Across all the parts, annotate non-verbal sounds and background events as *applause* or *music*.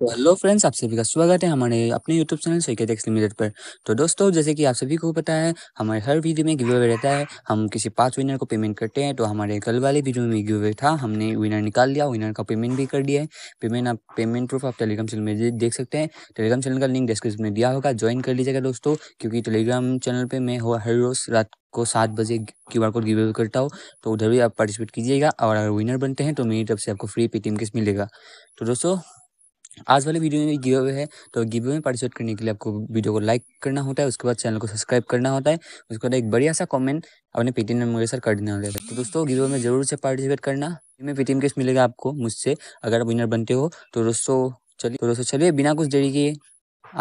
तो hello friends आप सभी का स्वागत है हमारे अपने यूट्यूब चैनल सैकेट एक्स लिमिटेड पर तो दोस्तों जैसे कि आप सभी को पता है हमारे हर वीडियो में गिवे रहता है हम किसी पांच विनर को पेमेंट करते हैं तो हमारे कल वाले वीडियो में गिवे था हमने विनर निकाल लिया विनर का पेमेंट भी कर दिया है पेमेंट आप पेमेंट प्रूफ आप टेलीग्राम चैनल में देख सकते हैं टेलीग्राम चैनल का लिंक डिस्क्रिप्शन में दिया होगा ज्वाइन कर लीजिएगा दोस्तों क्योंकि टेलीग्राम चैनल पर मैं हर रोज़ रात को सात बजे क्यू आर कोड गिवे करता हो तो उधर भी आप पार्टिसिपेट कीजिएगा और अगर विनर बनते हैं तो मेरी तरफ से आपको फ्री पेटीएम किस मिलेगा तो दोस्तों आज वाले वीडियो में गिव अवे है तो गिव अवे में पार्टिसिपेट करने के लिए आपको वीडियो को लाइक करना होता है उसके बाद चैनल को सब्सक्राइब करना होता है उसके बाद एक बढ़िया सा कमेंट अपने पेटीएम में मेरे साथ कर देना होता है तो दोस्तों गिव अवे में जरूर से पार्टिसिपेट करना में पेटीएम कैश मिलेगा आपको मुझसे अगर आप विनर बनते हो तो दोस्तों चलिए तो दोस्तों चलिए बिना कुछ देरी के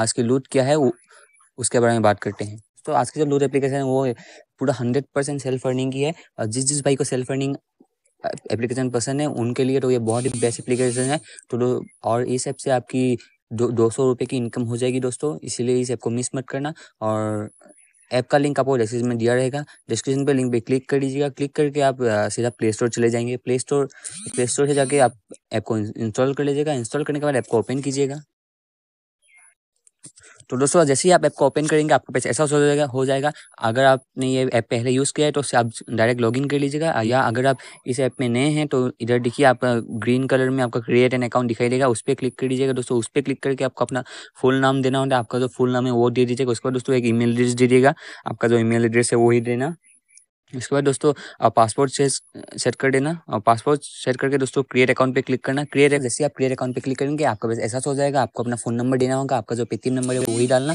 आज के लूट क्या है उसके बारे में बात करते हैं तो आज की जो लूट एप्लीकेशन है वो पूरा हंड्रेड परसेंट सेल्फ अर्निंग की है और जिस जिस भाई को सेल्फ अर्निंग एप्लीकेशन पसंद है उनके लिए तो ये बहुत ही बेस्ट एप्लीकेशन है तो और इस ऐप से आपकी दो दो सौ रुपये की इनकम हो जाएगी दोस्तों इसीलिए इस ऐप को मिस मत करना और ऐप का लिंक आपको डिस्क्रिप्शन में दिया रहेगा डिस्क्रिप्शन पे लिंक पे क्लिक कर दीजिएगा क्लिक करके आप सीधा प्ले स्टोर चले जाएंगे प्ले स्टोर प्ले स्टोर से जाके आप ऐप को इंस्टॉल कर लीजिएगा इंस्टॉल करने के बाद ऐप को ओपन कीजिएगा तो दोस्तों जैसे ही आप ऐप को ओपन करेंगे आपको पैसे ऐसा हो जाएगा हो जाएगा अगर आपने ये ऐप पहले यूज़ किया है तो उससे आप डायरेक्ट लॉगिन कर लीजिएगा या अगर आप इस ऐप में नए हैं तो इधर देखिए आप ग्रीन कलर में आपका क्रिएट एन अकाउंट दिखाई देगा उस पर क्लिक कर दीजिएगा दोस्तों उस पर क्लिक करके आपको अपना फुल नाम देना होता है आपका जो फुल नाम है वो दे दीजिएगा उसके बाद दोस्तों एक ईमेल एड्रेस दीजिएगा आपका जो ईमेल एड्रेस है वो ही देना इसके बाद दोस्तों पासपोर्ट सेट कर देना और पासपोर्ट सेट करके दोस्तों क्रिएट अकाउंट पे क्लिक करना क्रिएट जैसे आप क्रिएट अकाउंट पे क्लिक करेंगे आपका बस एहसास हो जाएगा आपको अपना फोन नंबर देना होगा आपका जो पेटीएम नंबर है वही डालना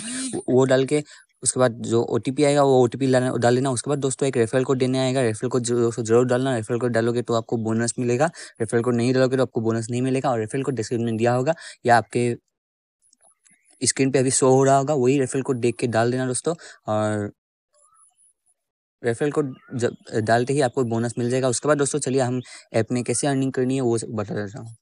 वो डाल के उसके बाद जो ओ आएगा वो ओ टी डाल लेना उसके बाद दोस्तों एक रेफरल कोड देने आएगा रेफरल कोड दोस्तों जरूर डालना रेफरल कोड डालोगे तो आपको बोनस मिलेगा रेफरल कोड नहीं डालोगे तो आपको बोनस नहीं मिलेगा और रेफरल कोड डिस्क्रिप्शन में दिया होगा या आपके स्क्रीन पे अभी शो हो रहा होगा वही रेफरल कोड देख के डाल देना दोस्तों और रेफरल कोड डालते ही आपको बोनस मिल जाएगा उसके बाद दोस्तों चलिए हम ऐप में कैसे अर्निंग करनी है वो बता देता हूँ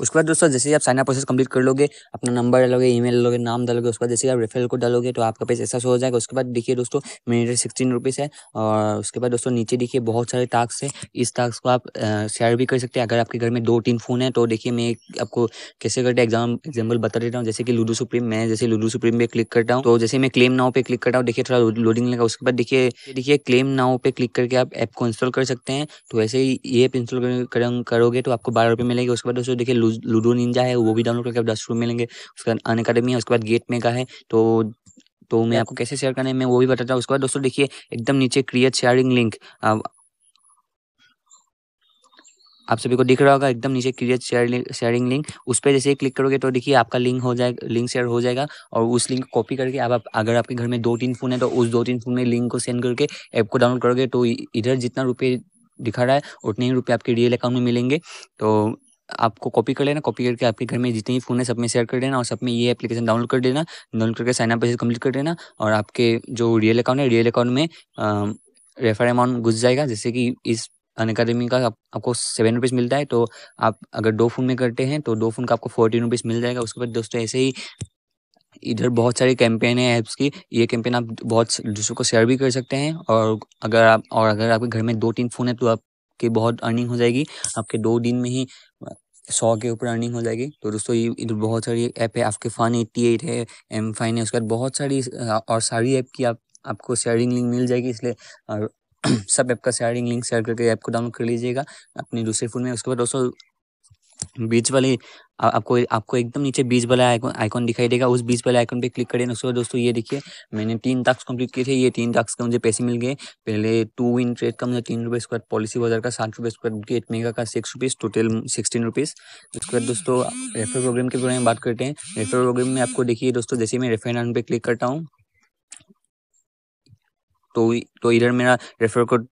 उसके बाद दोस्तों जैसे ही आप साइन प्रोसेस कंप्लीट कर लोगे अपना नंबर डालोगे ईमेल डालोगे नाम डालोगे उसके बाद जैसे आप रेफरल कोड डालोगे तो आपका पेज ऐसा हो जाएगा उसके बाद देखिए दोस्तों मेरे सिक्सटीन रुपीज़ है और उसके बाद दोस्तों नीचे देखिए बहुत सारे टास्क है इस टास्क को आप शेयर भी कर सकते हैं अगर आपके घर में दो तीन फ़ोन है तो देखिए मैं आपको कैसे करके एग्जाम एग्जाम्पल बता देता हूँ जैसे कि लूडो सुप्रीम मैं जैसे लूडो सुप्रीम पे क्लिक करता हूँ तो जैसे मैं क्लेम नाव पे क्लिक करता हूँ देखिए थोड़ा लोडिंग लगा उसके बाद देखिए देखिए क्लेम नाव पे क्लिक करके आप ऐप को इंस्टॉल कर सकते हैं तो ऐसे ही ये ऐप इंस्टॉल करोगे तो आपको बारह रुपये मिलेगी उसके बाद दोस्तों देखिए के लूडो निंजा है वो भी डाउनलोड करके आप दस रुपये मिलेंगे उसके बाद अन अकेडमी है उसके बाद गेट में का है तो तो मैं आपको कैसे शेयर करना है मैं वो भी बताता हूँ उसके बाद दोस्तों देखिए एकदम नीचे क्रिएट शेयरिंग लिंक आप सभी को दिख रहा होगा एकदम नीचे क्रिएट शेयरिंग लिंक उस पर जैसे ही क्लिक करोगे तो देखिए आपका लिंक हो जाएगा लिंक शेयर हो जाएगा और उस लिंक को कॉपी करके आप अगर आपके घर में दो तीन फ़ोन है तो उस दो तीन फ़ोन में लिंक को सेंड करके ऐप को डाउनलोड करोगे तो इधर जितना रुपये दिखा रहा है उतने ही रुपये आपके रियल अकाउंट में मिलेंगे तो आपको कॉपी कर लेना कॉपी करके आपके घर में जितने भी फ़ोन है सब में शेयर कर देना और सब में ये एप्लीकेशन डाउनलोड कर देना डाउनलोड करके साइन अप पेज कंप्लीट कर देना और आपके जो रियल अकाउंट है रियल अकाउंट में रेफर अमाउंट घुस जाएगा जैसे कि इस अन अकेडमी का आप, आपको सेवन रुपीज़ मिलता है तो आप अगर दो फोन में करते हैं तो दो फोन का आपको फोर्टीन रुपीज़ मिल जाएगा उसके बाद दोस्तों ऐसे ही इधर बहुत सारी कैंपेन है ऐप्स की ये कैंपेन आप बहुत दूसरों को शेयर भी कर सकते हैं और अगर आप और अगर आपके घर में दो तीन फ़ोन है तो आपकी बहुत अर्निंग हो जाएगी आपके दो दिन में ही सौ के ऊपर अर्निंग हो जाएगी तो दोस्तों ये इधर बहुत सारी ऐप है आपके फन एट्टी एट है एम फाइन है उसके बाद बहुत सारी और सारी ऐप की आप आपको शेयरिंग लिंक मिल जाएगी इसलिए और *clears throat* सब ऐप का शेयरिंग लिंक शेयर करके ऐप को डाउनलोड कर लीजिएगा अपने दूसरे फ़ोन में उसके बाद दोस्तों बीच वाले आपको आपको एकदम नीचे बीच वाला आइकॉन आइकॉन दिखाई देगा उस बीच वाले आइकॉन पे क्लिक करें उसके बाद दोस्तों ये देखिए मैंने तीन टास्क कंप्लीट किए थे ये तीन टास्क का मुझे पैसे मिल गए पहले टू इन ट्रेड का मुझे तीन रुपये स्क्वायर पॉलिसी बाजार का साठ रुपये स्क्वायर एट मेगा का six rupees total sixteen rupees उसके बाद दोस्तों रेफर प्रोग्राम के बारे में बात करते हैं रेफर प्रोग्राम में आपको देखिए दोस्तों जैसे मैं रेफर नाउन पर क्लिक करता हूँ तो तो इधर मेरा रेफर कोड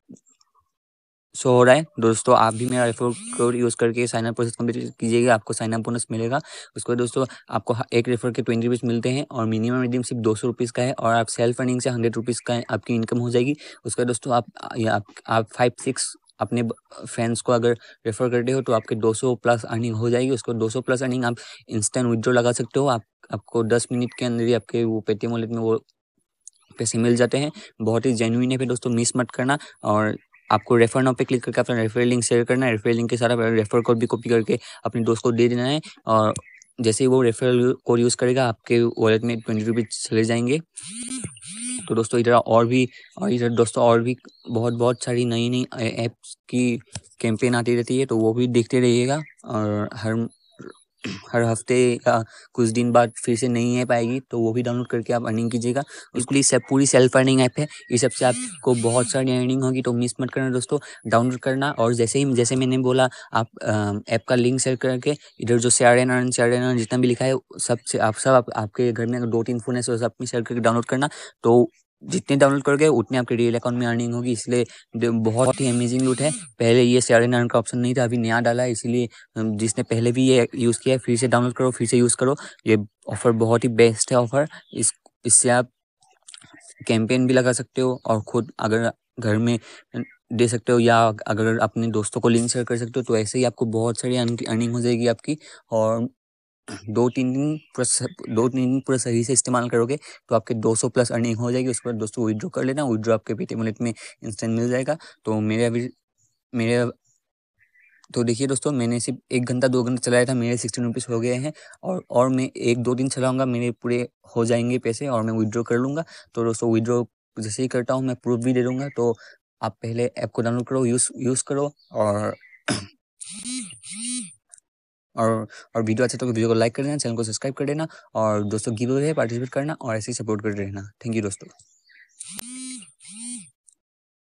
शो हो रहा है दोस्तों आप भी मेरा रेफर कोड यूज़ करके साइन अप प्रोसेस कंप्लीट कीजिएगा आपको साइन अप बोनस मिलेगा उसके बाद दोस्तों आपको एक रेफर के ट्वेंटी रुपीज़ मिलते हैं और मिनिमम रिडीम सिर्फ दो सौ रुपीज़ का है और आप सेल्फ अर्निंग से हंड्रेड रुपीज़ का आपकी इनकम हो जाएगी उसके बाद दोस्तों आप आप, आप फाइव सिक्स अपने फ्रेंड्स को अगर रेफर करते हो तो आपके 200 प्लस अर्निंग हो जाएगी उसको 200 प्लस अर्निंग आप इंस्टेंट विदड्रॉ लगा सकते हो आप आपको 10 मिनट के अंदर ही आपके वो पेटीएम वॉलेट में वो पैसे मिल जाते हैं बहुत ही जेन्यून है फिर दोस्तों मिस मत करना और आपको रेफर नाउ पे क्लिक करके अपना रेफर लिंक शेयर करना है रेफर लिंक के सारा रेफर कोड भी कॉपी करके अपने दोस्त को दे देना है और जैसे ही वो रेफरल कोड यूज़ करेगा आपके वॉलेट में ट्वेंटी रुपीज़ चले जाएंगे तो दोस्तों इधर और भी और इधर दोस्तों और भी बहुत बहुत सारी नई नई ऐप्स की कैंपेन आती रहती है तो वो भी देखते रहिएगा और हर हर हफ्ते या कुछ दिन बाद फिर से नहीं है पाएगी तो वो भी डाउनलोड करके आप अर्निंग कीजिएगा उसके लिए सब पूरी सेल्फ अर्निंग ऐप है इस सब से आपको बहुत सारी अर्निंग होगी तो मिस मत करना दोस्तों डाउनलोड करना और जैसे ही जैसे मैंने बोला आप ऐप का लिंक शेयर करके इधर जो share and earn share and earn जितना भी लिखा है सब से आप सब आप, आपके घर में दो तीन फोन है सब में शेयर करके डाउनलोड करना तो जितने डाउनलोड करोगे उतने आपके रियल अकाउंट में अर्निंग होगी इसलिए बहुत ही अमेजिंग लूट है पहले ये एंड नाइन का ऑप्शन नहीं था अभी नया डाला है इसीलिए जिसने पहले भी ये यूज़ किया है फिर से डाउनलोड करो फिर से यूज़ करो ये ऑफर बहुत ही बेस्ट है ऑफर इस इससे आप कैंपेन भी लगा सकते हो और खुद अगर घर में दे सकते हो या अगर अपने दोस्तों को लिंक शेयर कर सकते हो तो ऐसे ही आपको बहुत सारी अर्निंग हो जाएगी आपकी और दो तीन दिन दो तीन दिन पूरा सही से इस्तेमाल करोगे तो आपके 200 प्लस अर्निंग हो जाएगी उसके बाद दोस्तों विद्रो कर लेना विद्रो आपके पेटीएम वॉलेट में इंस्टेंट मिल जाएगा तो मेरे अभी मेरे तो देखिए दोस्तों मैंने सिर्फ एक घंटा दो घंटा चलाया था मेरे सिक्सटीन रुपीज़ हो गए हैं और और मैं एक दो दिन चलाऊंगा मेरे पूरे हो जाएंगे पैसे और मैं विदड्रॉ कर लूँगा तो दोस्तों विदड्रॉ जैसे ही करता हूँ मैं प्रूफ भी दे दूँगा तो आप पहले ऐप को डाउनलोड करो यूज़ यूज़ करो और और और वीडियो अच्छा तो वीडियो को लाइक कर देना चैनल को सब्सक्राइब कर देना और दोस्तों गिव अवे पार्टिसिपेट करना और ऐसे ही सपोर्ट करते रहना थैंक यू दोस्तों